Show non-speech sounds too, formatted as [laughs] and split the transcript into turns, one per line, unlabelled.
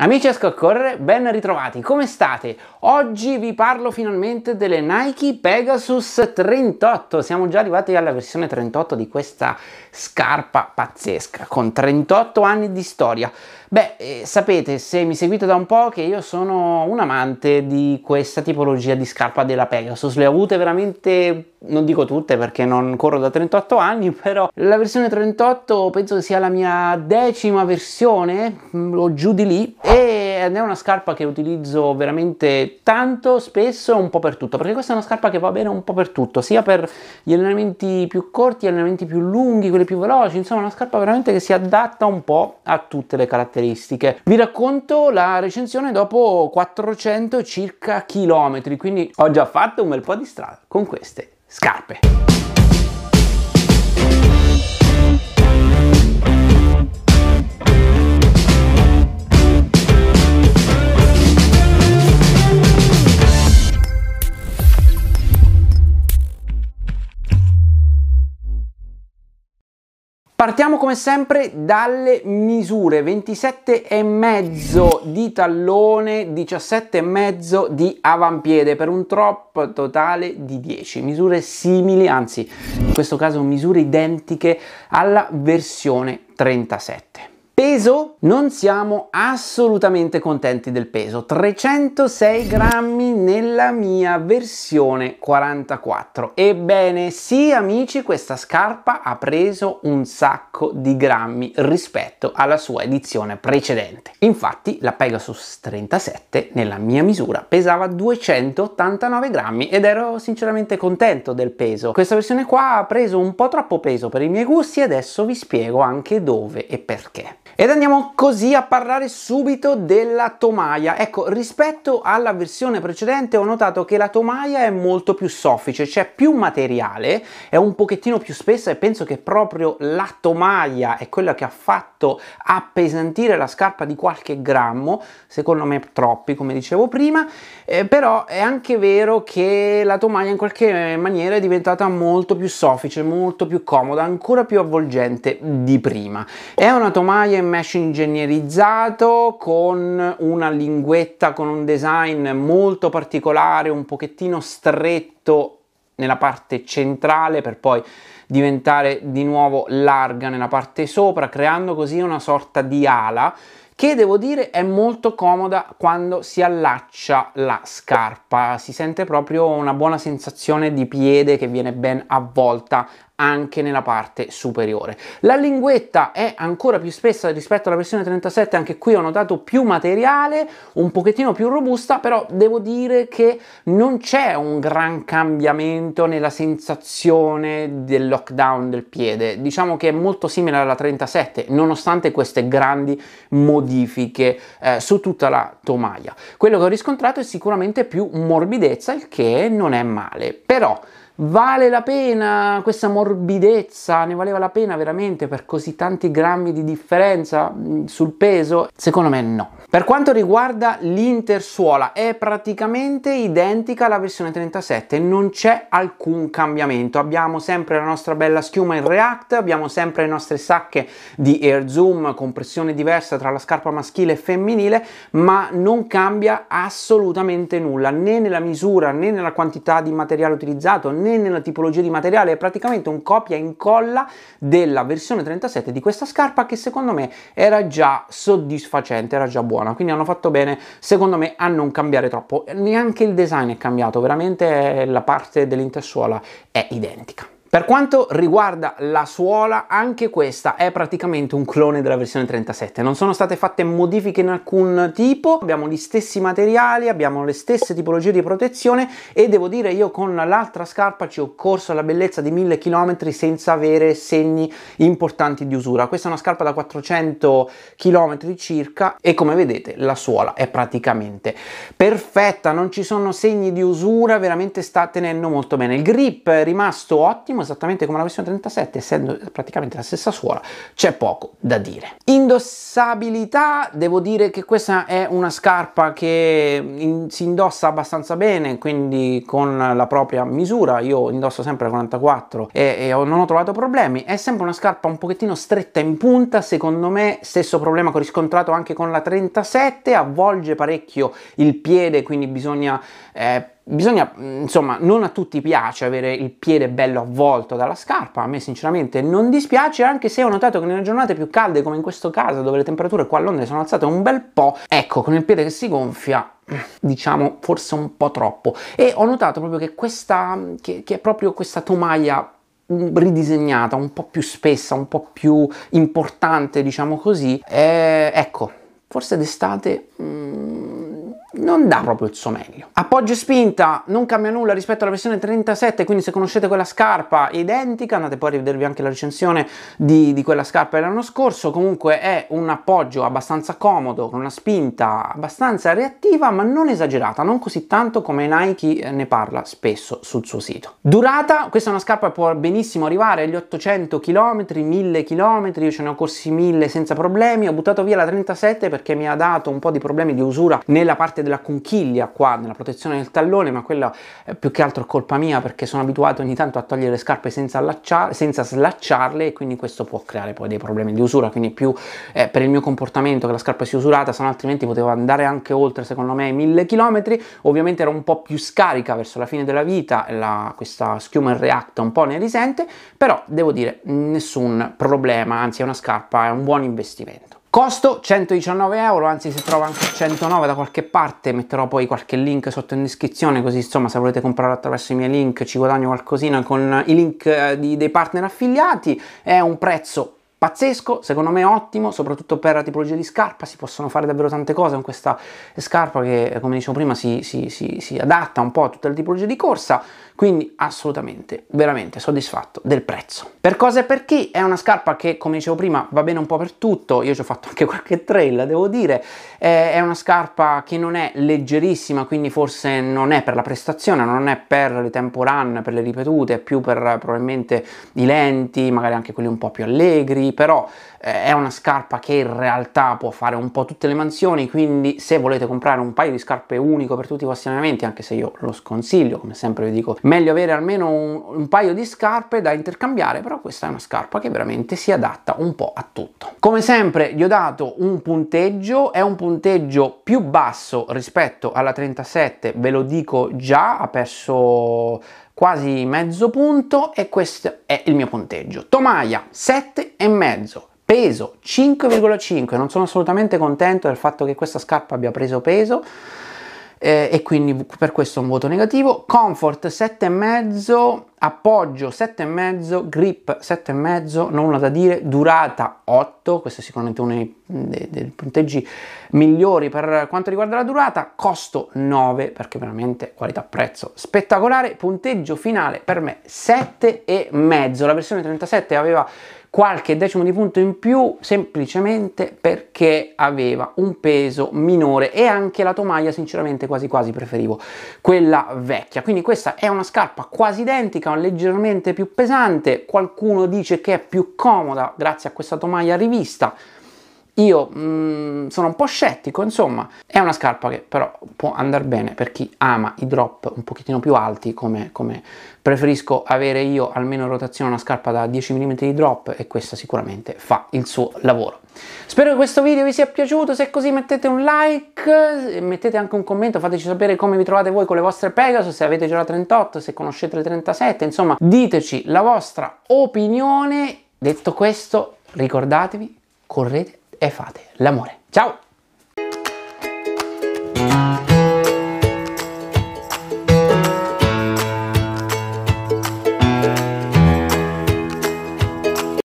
Amici a Scoccorrere, ben ritrovati, come state? Oggi vi parlo finalmente delle Nike Pegasus 38, siamo già arrivati alla versione 38 di questa scarpa pazzesca, con 38 anni di storia. Beh, eh, sapete, se mi seguite da un po', che io sono un amante di questa tipologia di scarpa della Pegasus. Le ho avute veramente, non dico tutte perché non corro da 38 anni, [laughs] però la versione 38 penso che sia la mia decima versione, mm, o giù di lì, ed è una scarpa che utilizzo veramente tanto, spesso, un po' per tutto, perché questa è una scarpa che va bene un po' per tutto, sia per gli allenamenti più corti, gli allenamenti più lunghi, quelli più veloci, insomma una scarpa veramente che si adatta un po' a tutte le caratteristiche caratteristiche. Vi racconto la recensione dopo 400 circa chilometri, quindi ho già fatto un bel po' di strada con queste scarpe. Partiamo come sempre dalle misure 27,5 di tallone, 17,5 di avampiede per un drop totale di 10. Misure simili, anzi in questo caso misure identiche alla versione 37. Peso? Non siamo assolutamente contenti del peso. 306 grammi nella mia versione 44. Ebbene sì amici, questa scarpa ha preso un sacco di grammi rispetto alla sua edizione precedente. Infatti la Pegasus 37 nella mia misura pesava 289 grammi ed ero sinceramente contento del peso. Questa versione qua ha preso un po' troppo peso per i miei gusti e adesso vi spiego anche dove e perché. Ed andiamo così a parlare subito della tomaia. Ecco, rispetto alla versione precedente ho notato che la tomaia è molto più soffice, c'è cioè più materiale, è un pochettino più spessa e penso che proprio la tomaia è quella che ha fatto appesantire la scarpa di qualche grammo, secondo me troppi come dicevo prima, eh, però è anche vero che la tomaia in qualche maniera è diventata molto più soffice, molto più comoda, ancora più avvolgente di prima. È una tomaia e mesh ingegnerizzato con una linguetta con un design molto particolare, un pochettino stretto nella parte centrale per poi diventare di nuovo larga nella parte sopra, creando così una sorta di ala che devo dire è molto comoda quando si allaccia la scarpa, si sente proprio una buona sensazione di piede che viene ben avvolta anche nella parte superiore. La linguetta è ancora più spessa rispetto alla versione 37, anche qui ho notato più materiale, un pochettino più robusta, però devo dire che non c'è un gran cambiamento nella sensazione del lockdown del piede, diciamo che è molto simile alla 37, nonostante queste grandi modifiche eh, su tutta la tomaia. Quello che ho riscontrato è sicuramente più morbidezza, il che non è male, però Vale la pena questa morbidezza? Ne valeva la pena veramente per così tanti grammi di differenza mm, sul peso? Secondo me no. Per quanto riguarda l'intersuola è praticamente identica alla versione 37, non c'è alcun cambiamento. Abbiamo sempre la nostra bella schiuma in React, abbiamo sempre le nostre sacche di Air Zoom con pressione diversa tra la scarpa maschile e femminile, ma non cambia assolutamente nulla, né nella misura né nella quantità di materiale utilizzato, né né nella tipologia di materiale, è praticamente un copia e incolla della versione 37 di questa scarpa che secondo me era già soddisfacente, era già buona, quindi hanno fatto bene secondo me a non cambiare troppo, neanche il design è cambiato, veramente la parte dell'intessuola è identica. Per quanto riguarda la suola, anche questa è praticamente un clone della versione 37, non sono state fatte modifiche in alcun tipo, abbiamo gli stessi materiali, abbiamo le stesse tipologie di protezione e devo dire io con l'altra scarpa ci ho corso alla bellezza di 1000 km senza avere segni importanti di usura. Questa è una scarpa da 400 km circa e come vedete la suola è praticamente perfetta, non ci sono segni di usura, veramente sta tenendo molto bene. Il grip è rimasto ottimo Zoom esattamente come la versione 37 essendo praticamente la stessa suola c'è poco da dire indossabilità devo dire che questa è una scarpa che in, mm, si indossa abbastanza bene quindi con la propria misura io indosso sempre 44 e, e non ho trovato problemi è sempre una scarpa un pochettino stretta in punta secondo me stesso problema che ho riscontrato anche con la 37 avvolge parecchio il piede quindi bisogna eh, bisogna, mm, insomma, non a tutti piace avere il piede bello avvolto dalla scarpa, a me sinceramente non dispiace, anche se ho notato che nelle giornate più calde come in questo caso, dove le temperature qua a Londra sono alzate un bel po', ecco, con il piede che si gonfia mm, diciamo forse un po' troppo e ho notato proprio che questa mm, che, che è proprio questa tomaia ridisegnata un po' più spessa un po' più importante diciamo così eh, ecco forse d'estate mm, non dà proprio il suo meglio. Appoggio e spinta non cambia nulla rispetto alla versione 37, quindi se conoscete quella scarpa identica, andate poi a rivedervi anche la recensione di, di quella scarpa dell'anno scorso, comunque è un appoggio abbastanza comodo, con una spinta abbastanza reattiva, ma non esagerata, non così tanto come Nike ne parla spesso sul suo sito. Durata, questa è una scarpa che può benissimo arrivare agli 800 km, 1000 km, io ce ne ho corsi 1000 senza problemi, ho buttato via la 37 perché mi ha dato un po' di problemi di usura nella parte del della conchiglia qua nella protezione del tallone, ma quella eh, più che altro colpa mia perché sono abituato ogni tanto a togliere le scarpe senza, senza slacciarle e quindi questo può creare poi dei problemi di usura, quindi più eh, per il mio comportamento che la scarpa sia usurata, se no altrimenti potevo andare anche oltre secondo me i 1000 km, ovviamente era un po' più scarica verso la fine della vita, la, questa schiuma in react un po' ne risente, però devo dire nessun problema, anzi è una scarpa, è un buon investimento. Costo 119 euro, anzi si trova anche 109 da qualche parte, metterò poi qualche link sotto in descrizione così insomma se volete comprare attraverso i miei link ci guadagno qualcosina con i link eh, di, dei partner affiliati, è un prezzo Pazzesco, secondo me ottimo, soprattutto per la tipologia di scarpa, si possono fare davvero tante cose con questa scarpa che eh, come dicevo prima si, si, si, si adatta un po' a tutte le tipologie di corsa, quindi assolutamente, veramente soddisfatto del prezzo. Per cosa e per chi? È una scarpa che come dicevo prima va bene un po' per tutto, io ci ho fatto anche [laughs] qualche trail devo dire, è una scarpa che non è leggerissima, quindi forse non è per la prestazione, non è per le tempo run, per le ripetute, è più per eh, probabilmente i lenti, magari anche quelli un po' più allegri, però eh, è una scarpa che in realtà può fare un po' tutte le mansioni, quindi se volete comprare un paio di scarpe unico per tutti i vostri allenamenti, anche se io lo sconsiglio, come sempre vi dico, meglio avere almeno un, un paio di scarpe da intercambiare, però questa è una scarpa che veramente si adatta un po' a tutto. Come sempre gli ho dato un punteggio, è un punteggio più basso rispetto alla 37, ve lo dico già, ha perso quasi mezzo punto e questo è il mio punteggio. Tomaia 7,5, peso 5,5, non sono assolutamente contento del fatto che questa scarpa abbia preso peso eh, e quindi per questo un voto negativo. Comfort 7,5 appoggio 7,5, grip 7,5, nulla da dire, durata 8, questo è sicuramente uno dei, dei, dei, punteggi migliori per quanto riguarda la durata, costo 9 perché veramente qualità prezzo spettacolare, punteggio finale per me 7,5, la versione 37 aveva qualche decimo di punto in più semplicemente perché aveva un peso minore e anche la tomaia sinceramente quasi quasi preferivo quella vecchia, quindi questa è una scarpa quasi identica mettono leggermente più pesante, qualcuno dice che è più comoda grazie a questa tomaia rivista, io mh, mm, sono un po' scettico, insomma, è una scarpa che però può andare bene per chi ama i drop un pochettino più alti, come, come preferisco avere io almeno in rotazione una scarpa da 10 mm di drop e questa sicuramente fa il suo lavoro. Spero che questo video vi sia piaciuto, se è così mettete un like, eh, mettete anche un commento, fateci sapere come vi trovate voi con le vostre Pegasus, se avete già la 38, se conoscete le 37, insomma diteci la vostra opinione. Detto questo ricordatevi, correte e fate l'amore. Ciao!